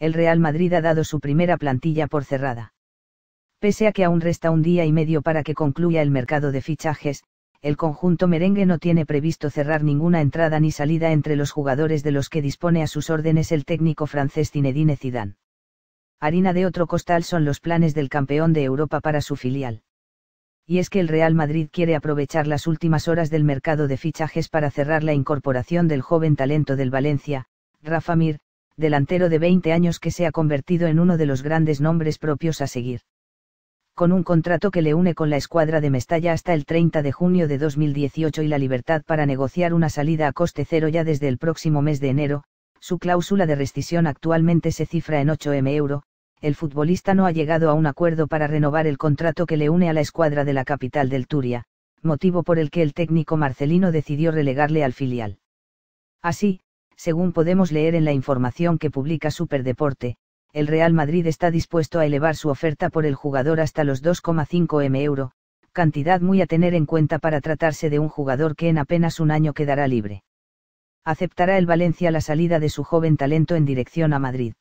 el Real Madrid ha dado su primera plantilla por cerrada. Pese a que aún resta un día y medio para que concluya el mercado de fichajes, el conjunto merengue no tiene previsto cerrar ninguna entrada ni salida entre los jugadores de los que dispone a sus órdenes el técnico francés Zinedine Zidane. Harina de otro costal son los planes del campeón de Europa para su filial. Y es que el Real Madrid quiere aprovechar las últimas horas del mercado de fichajes para cerrar la incorporación del joven talento del Valencia, Rafa Mir, delantero de 20 años que se ha convertido en uno de los grandes nombres propios a seguir. Con un contrato que le une con la escuadra de Mestalla hasta el 30 de junio de 2018 y la libertad para negociar una salida a coste cero ya desde el próximo mes de enero, su cláusula de rescisión actualmente se cifra en 8M euro, el futbolista no ha llegado a un acuerdo para renovar el contrato que le une a la escuadra de la capital del Turia, motivo por el que el técnico marcelino decidió relegarle al filial. Así, según podemos leer en la información que publica Superdeporte, el Real Madrid está dispuesto a elevar su oferta por el jugador hasta los 2,5 m euro, cantidad muy a tener en cuenta para tratarse de un jugador que en apenas un año quedará libre. Aceptará el Valencia la salida de su joven talento en dirección a Madrid.